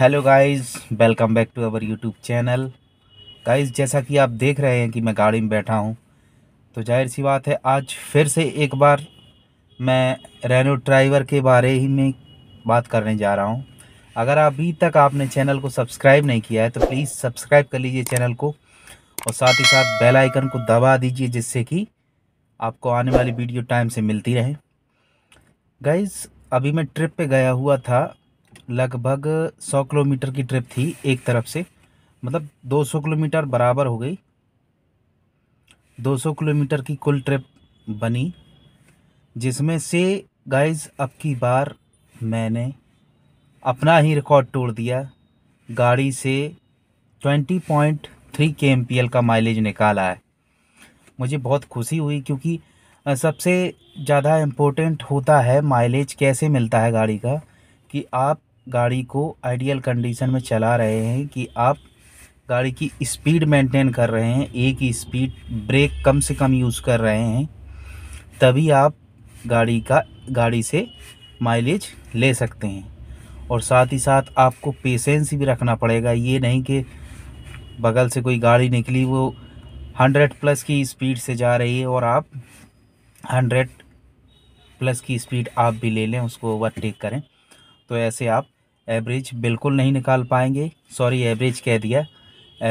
hello guys welcome back to our YouTube channel guys जैसा कि आप देख रहे हैं कि मैं गाड़ी में बैठा हूं तो जाहिर सी बात है आज फिर से एक बार मैं रेनो ड्राइवर के बारे ही में बात करने जा रहा हूं अगर अभी तक आपने चैनल को सब्सक्राइब नहीं किया है तो प्लीज़ सब्सक्राइब कर लीजिए चैनल को और साथ ही साथ बेलाइकन को दबा दीजिए जिससे कि आपको आने वाली वीडियो टाइम से मिलती रहे गाइज़ अभी मैं ट्रिप पर गया हुआ था लगभग 100 किलोमीटर की ट्रिप थी एक तरफ से मतलब 200 किलोमीटर बराबर हो गई 200 किलोमीटर की कुल ट्रिप बनी जिसमें से गाइस अब की बार मैंने अपना ही रिकॉर्ड तोड़ दिया गाड़ी से 20.3 के का माइलेज निकाला है मुझे बहुत खुशी हुई क्योंकि सबसे ज़्यादा इम्पोर्टेंट होता है माइलेज कैसे मिलता है गाड़ी का कि आप गाड़ी को आइडियल कंडीशन में चला रहे हैं कि आप गाड़ी की स्पीड मेंटेन कर रहे हैं एक ही स्पीड ब्रेक कम से कम यूज़ कर रहे हैं तभी आप गाड़ी का गाड़ी से माइलेज ले सकते हैं और साथ ही साथ आपको पेशेंस भी रखना पड़ेगा ये नहीं कि बगल से कोई गाड़ी निकली वो हंड्रेड प्लस की स्पीड से जा रही है और आप हंड्रेड प्लस की स्पीड आप भी ले लें उसको ओवरटेक करें तो ऐसे आप एवरेज बिल्कुल नहीं निकाल पाएंगे सॉरी एवरेज कह दिया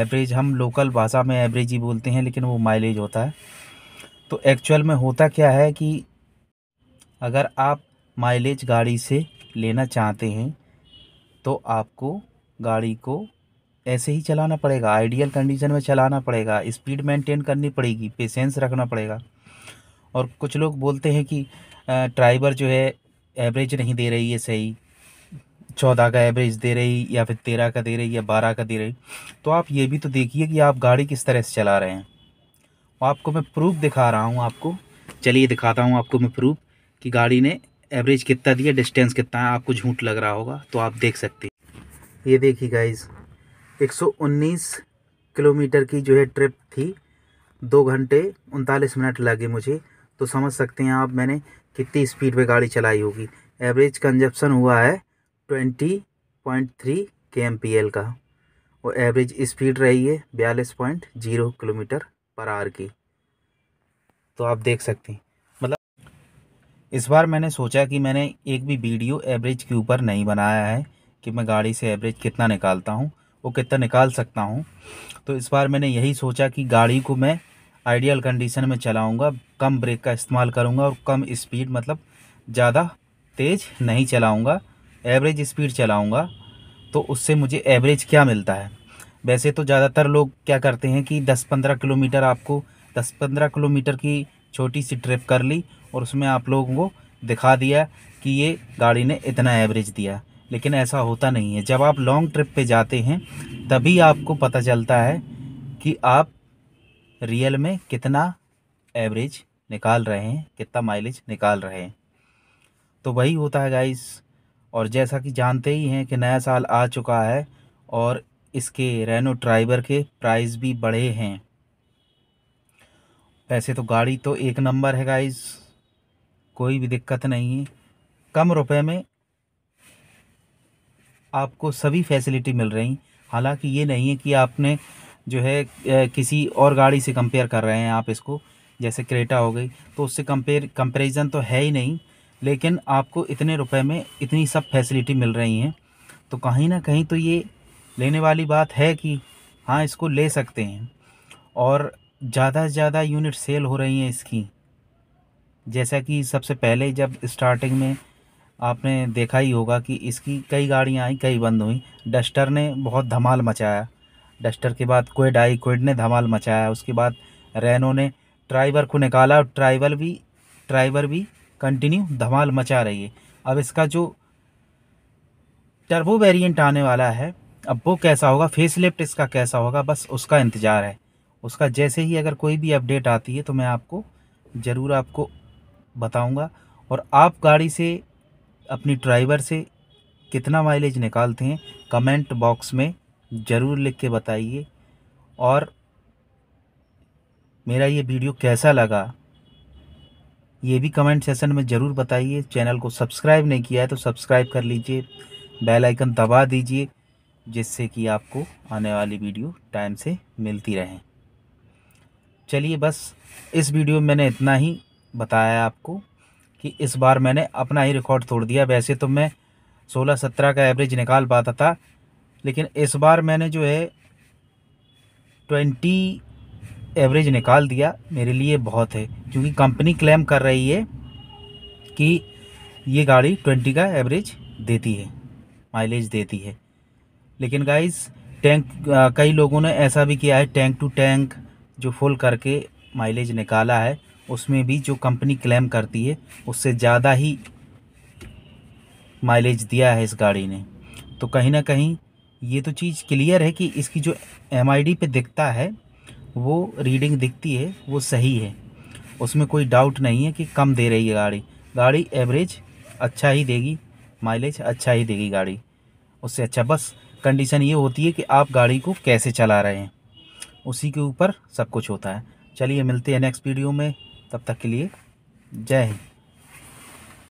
एवरेज हम लोकल भाषा में एवरेज ही बोलते हैं लेकिन वो माइलेज होता है तो एक्चुअल में होता क्या है कि अगर आप माइलेज गाड़ी से लेना चाहते हैं तो आपको गाड़ी को ऐसे ही चलाना पड़ेगा आइडियल कंडीशन में चलाना पड़ेगा स्पीड मेंटेन करनी पड़ेगी पेशेंस रखना पड़ेगा और कुछ लोग बोलते हैं कि ड्राइवर जो है एवरेज नहीं दे रही है सही चौदह का एवरेज दे रही या फिर तेरह का दे रही या बारह का दे रही तो आप ये भी तो देखिए कि आप गाड़ी किस तरह से चला रहे हैं आपको मैं प्रूफ दिखा रहा हूँ आपको चलिए दिखाता हूँ आपको मैं प्रूफ कि गाड़ी ने एवरेज कितना दिया डिस्टेंस कितना है आपको झूठ लग रहा होगा तो आप देख सकते हैं ये देखिए गाइज एक किलोमीटर की जो है ट्रिप थी दो घंटे उनतालीस मिनट लगे मुझे तो समझ सकते हैं आप मैंने कितनी स्पीड पे गाड़ी चलाई होगी एवरेज कंजप्शन हुआ है twenty point three K M P L का और एवरेज स्पीड रही है बयालीस point zero kilometre per hour की तो आप देख सकते हैं मतलब इस बार मैंने सोचा कि मैंने एक भी वीडियो एवरेज के ऊपर नहीं बनाया है कि मैं गाड़ी से एवरेज कितना निकालता हूँ वो कितना निकाल सकता हूँ तो इस बार मैंने यही सोचा कि गाड़ी को मैं आइडियल कंडीशन में चलाऊँगा कम ब्रेक का इस्तेमाल करूँगा और कम स्पीड मतलब ज़्यादा तेज़ नहीं चलाऊँगा एवरेज स्पीड चलाऊँगा तो उससे मुझे एवरेज क्या मिलता है वैसे तो ज़्यादातर लोग क्या करते हैं कि दस पंद्रह किलोमीटर आपको दस पंद्रह किलोमीटर की छोटी सी ट्रिप कर ली और उसमें आप लोगों को दिखा दिया कि ये गाड़ी ने इतना एवरेज दिया लेकिन ऐसा होता नहीं है जब आप लॉन्ग ट्रिप पर जाते हैं तभी आपको पता चलता है कि आप रियल में कितना एवरेज निकाल रहे हैं कितना माइलेज निकाल रहे हैं तो वही होता है गाइस और जैसा कि जानते ही हैं कि नया साल आ चुका है और इसके रेनो ड्राइवर के प्राइस भी बढ़े हैं वैसे तो गाड़ी तो एक नंबर है गाइस कोई भी दिक्कत नहीं है कम रुपए में आपको सभी फैसिलिटी मिल रही हालांकि ये नहीं है कि आपने जो है किसी और गाड़ी से कंपेयर कर रहे हैं आप इसको जैसे क्रेटा हो गई तो उससे कंपेयर कंपेरिजन तो है ही नहीं लेकिन आपको इतने रुपए में इतनी सब फैसिलिटी मिल रही हैं तो कहीं ना कहीं तो ये लेने वाली बात है कि हाँ इसको ले सकते हैं और ज़्यादा से ज़्यादा यूनिट सेल हो रही हैं इसकी जैसा कि सबसे पहले जब स्टार्टिंग में आपने देखा ही होगा कि इसकी कई गाड़ियाँ आई कई बंद हुई डस्टर ने बहुत धमाल मचाया डस्टर के बाद क्विड आई क्विड ने धमाल मचाया उसके बाद रेनो ने ट्राइवर को निकाला और ट्राइवर भी ट्राइवर भी कंटिन्यू धमाल मचा रही है अब इसका जो टर्बो वेरिएंट आने वाला है अब वो कैसा होगा फेस लिफ्ट इसका कैसा होगा बस उसका इंतज़ार है उसका जैसे ही अगर कोई भी अपडेट आती है तो मैं आपको ज़रूर आपको बताऊंगा और आप गाड़ी से अपनी ड्राइवर से कितना माइलेज निकालते हैं कमेंट बॉक्स में ज़रूर लिख के बताइए और मेरा ये वीडियो कैसा लगा ये भी कमेंट सेशन में ज़रूर बताइए चैनल को सब्सक्राइब नहीं किया है तो सब्सक्राइब कर लीजिए बेल आइकन दबा दीजिए जिससे कि आपको आने वाली वीडियो टाइम से मिलती रहे चलिए बस इस वीडियो में मैंने इतना ही बताया आपको कि इस बार मैंने अपना ही रिकॉर्ड तोड़ दिया वैसे तो मैं सोलह सत्रह का एवरेज निकाल पाता था लेकिन इस बार मैंने जो है ट्वेंटी एवरेज निकाल दिया मेरे लिए बहुत है क्योंकि कंपनी क्लेम कर रही है कि ये गाड़ी ट्वेंटी का एवरेज देती है माइलेज देती है लेकिन गाइस टैंक कई लोगों ने ऐसा भी किया है टैंक टू टैंक जो फुल करके माइलेज निकाला है उसमें भी जो कंपनी क्लेम करती है उससे ज़्यादा ही माइलेज दिया है इस गाड़ी ने तो कहीं ना कहीं ये तो चीज़ क्लियर है कि इसकी जो एम पे दिखता है वो रीडिंग दिखती है वो सही है उसमें कोई डाउट नहीं है कि कम दे रही है गाड़ी गाड़ी एवरेज अच्छा ही देगी माइलेज अच्छा ही देगी गाड़ी उससे अच्छा बस कंडीशन ये होती है कि आप गाड़ी को कैसे चला रहे हैं उसी के ऊपर सब कुछ होता है चलिए मिलते हैं नेक्स्ट वीडियो में तब तक के लिए जय हिंद